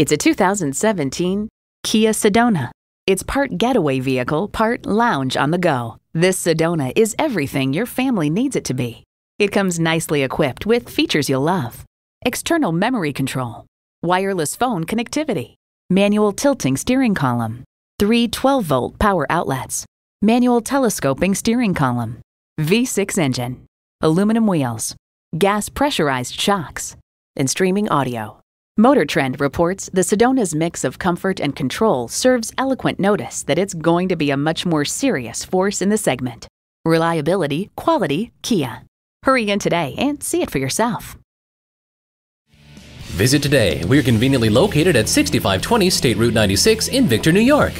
It's a 2017 Kia Sedona. It's part getaway vehicle, part lounge on the go. This Sedona is everything your family needs it to be. It comes nicely equipped with features you'll love. External memory control, wireless phone connectivity, manual tilting steering column, three 12-volt power outlets, manual telescoping steering column, V6 engine, aluminum wheels, gas pressurized shocks, and streaming audio. Motor Trend reports the Sedona's mix of comfort and control serves eloquent notice that it's going to be a much more serious force in the segment. Reliability, quality, Kia. Hurry in today and see it for yourself. Visit today. We are conveniently located at 6520 State Route 96 in Victor, New York.